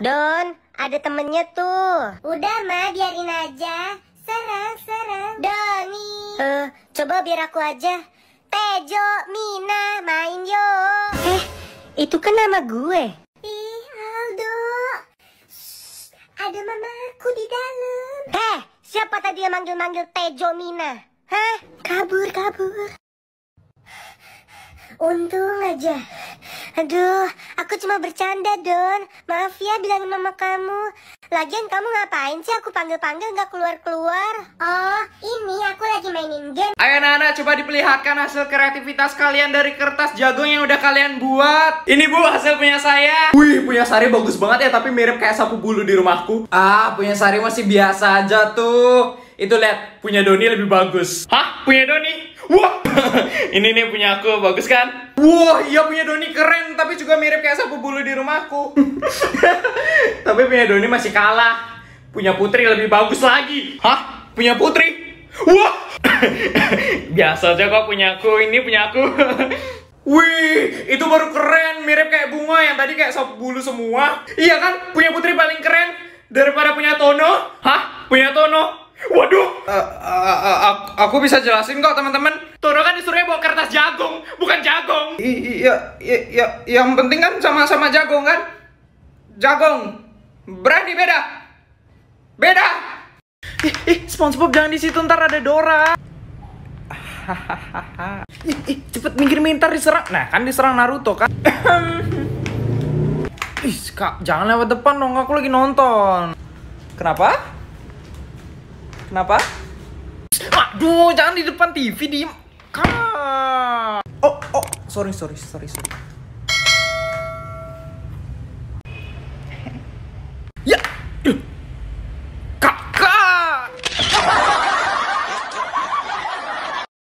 Don, ada temennya tuh. Udah, Ma, biarin aja. Serang, serang. Doni. Eh, uh, coba biar aku aja. Tejo, Mina, main yo. Eh, itu kan nama gue. Ih, Aldo. Shh, ada aku di dalam. Heh, siapa tadi yang manggil-manggil Tejo, Mina? Hah? Kabur, kabur. Untung aja. Aduh, Aku cuma bercanda, Don. Maaf ya bilangin mama kamu. Lagian kamu ngapain sih aku panggil-panggil nggak keluar-keluar? Oh, ini aku lagi mainin game. Ayo anak-anak, coba diperlihatkan hasil kreativitas kalian dari kertas jagung yang udah kalian buat. Ini bu, hasil punya saya. Wih, punya Sari bagus banget ya, tapi mirip kayak sapu bulu di rumahku. Ah, punya Sari masih biasa aja tuh. Itu lihat, punya Doni lebih bagus. Hah? Punya Doni? Wah, ini nih punya aku, bagus kan? Wah, iya punya Doni keren, tapi juga mirip kayak sapu bulu di rumahku. tapi punya Doni masih kalah. Punya Putri lebih bagus lagi. Hah? Punya Putri? Wah! Biasa aja kok punya aku, ini punya aku. Wih, itu baru keren, mirip kayak bunga yang tadi kayak sapu bulu semua. Iya kan? Punya Putri paling keren daripada punya Tono. Hah? Punya Tono? Waduh, uh, aku bisa jelasin kok teman-teman. Toro kan disuruhnya bawa kertas jagung, bukan jagung. Iya, iya, yang penting kan sama-sama jagung kan? Jagung. Berani beda. Beda. Ih, ih, SpongeBob jangan di situ ntar ada Dora. ih, ih, cepet minggir-minggir diserang. Nah, kan diserang Naruto kan. ih, Kak, jangan lewat depan dong, aku lagi nonton. Kenapa? Kenapa? Aduh, jangan di depan TV, di. Oh, oh, sorry, sorry, sorry, sorry.